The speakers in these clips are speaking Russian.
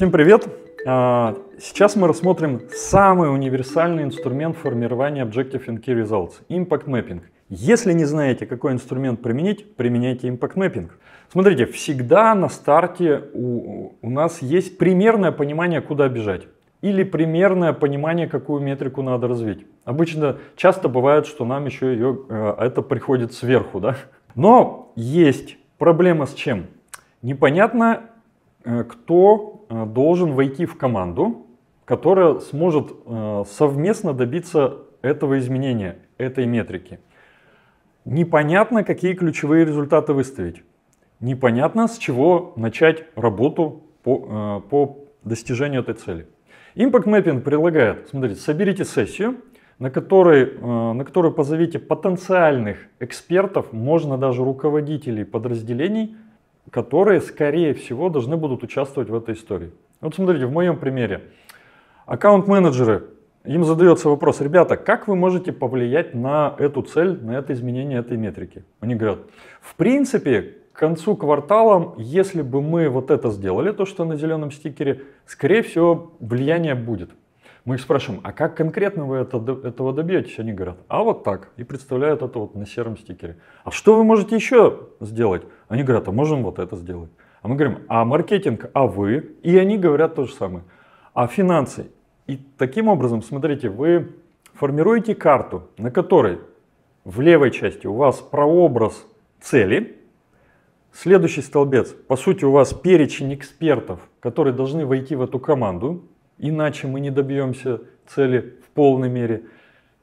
Всем привет! А, сейчас мы рассмотрим самый универсальный инструмент формирования Objective and Key Results – Impact Mapping. Если не знаете, какой инструмент применить, применяйте Impact Mapping. Смотрите, всегда на старте у, у нас есть примерное понимание, куда бежать. Или примерное понимание, какую метрику надо развить. Обычно часто бывает, что нам еще ее, э, это приходит сверху. Да? Но есть проблема с чем? Непонятно, Э, кто э, должен войти в команду, которая сможет э, совместно добиться этого изменения, этой метрики. Непонятно, какие ключевые результаты выставить. Непонятно, с чего начать работу по, по достижению этой цели. Impact Mapping предлагает, смотрите, соберите сессию, на которой, на которую позовите потенциальных экспертов, можно даже руководителей подразделений – которые, скорее всего, должны будут участвовать в этой истории. Вот смотрите, в моем примере. Аккаунт-менеджеры, им задается вопрос, ребята, как вы можете повлиять на эту цель, на это изменение этой метрики? Они говорят, в принципе, к концу квартала, если бы мы вот это сделали, то, что на зеленом стикере, скорее всего, влияние будет. Мы их спрашиваем, а как конкретно вы это, этого добьетесь? Они говорят, а вот так. И представляют это вот на сером стикере. А что вы можете еще сделать? Они говорят, а можем вот это сделать. А мы говорим, а маркетинг, а вы? И они говорят то же самое. А финансы? И таким образом, смотрите, вы формируете карту, на которой в левой части у вас прообраз цели, следующий столбец, по сути, у вас перечень экспертов, которые должны войти в эту команду, иначе мы не добьемся цели в полной мере.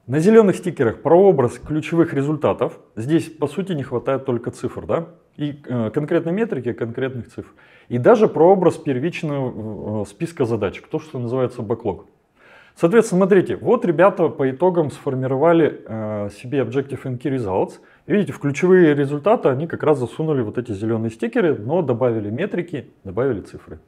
На зеленых стикерах прообраз ключевых результатов. Здесь, по сути, не хватает только цифр, да? И э, конкретной метрики, конкретных цифр. И даже прообраз первичного э, списка задач, то, что называется бэклог. Соответственно, смотрите, вот ребята по итогам сформировали э, себе Objective and Key Results. И видите, в ключевые результаты они как раз засунули вот эти зеленые стикеры, но добавили метрики, добавили цифры.